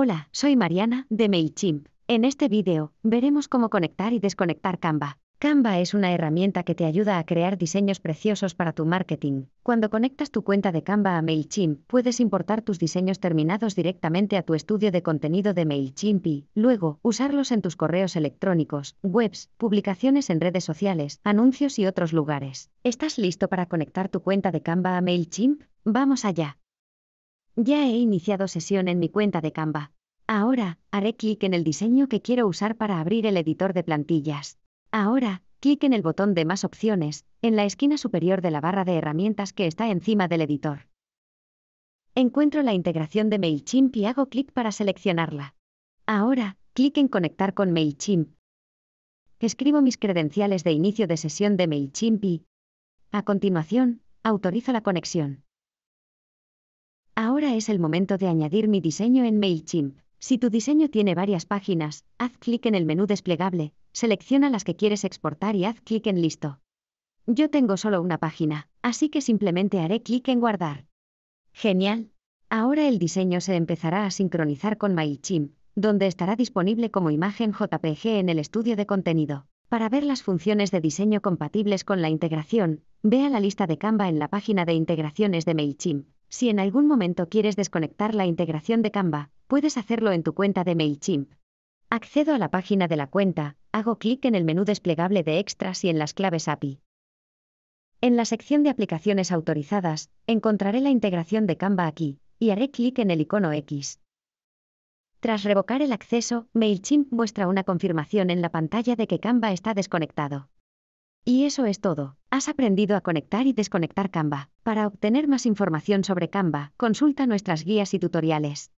Hola, soy Mariana, de MailChimp. En este vídeo, veremos cómo conectar y desconectar Canva. Canva es una herramienta que te ayuda a crear diseños preciosos para tu marketing. Cuando conectas tu cuenta de Canva a MailChimp, puedes importar tus diseños terminados directamente a tu estudio de contenido de MailChimp y, luego, usarlos en tus correos electrónicos, webs, publicaciones en redes sociales, anuncios y otros lugares. ¿Estás listo para conectar tu cuenta de Canva a MailChimp? Vamos allá. Ya he iniciado sesión en mi cuenta de Canva. Ahora, haré clic en el diseño que quiero usar para abrir el editor de plantillas. Ahora, clic en el botón de más opciones, en la esquina superior de la barra de herramientas que está encima del editor. Encuentro la integración de MailChimp y hago clic para seleccionarla. Ahora, clic en Conectar con MailChimp. Escribo mis credenciales de inicio de sesión de MailChimp y, a continuación, autorizo la conexión. Ahora es el momento de añadir mi diseño en MailChimp. Si tu diseño tiene varias páginas, haz clic en el menú desplegable, selecciona las que quieres exportar y haz clic en Listo. Yo tengo solo una página, así que simplemente haré clic en Guardar. Genial. Ahora el diseño se empezará a sincronizar con MailChimp, donde estará disponible como imagen JPG en el estudio de contenido. Para ver las funciones de diseño compatibles con la integración, vea la lista de Canva en la página de integraciones de MailChimp. Si en algún momento quieres desconectar la integración de Canva, puedes hacerlo en tu cuenta de MailChimp. Accedo a la página de la cuenta, hago clic en el menú desplegable de extras y en las claves API. En la sección de aplicaciones autorizadas, encontraré la integración de Canva aquí, y haré clic en el icono X. Tras revocar el acceso, MailChimp muestra una confirmación en la pantalla de que Canva está desconectado. Y eso es todo. Has aprendido a conectar y desconectar Canva. Para obtener más información sobre Canva, consulta nuestras guías y tutoriales.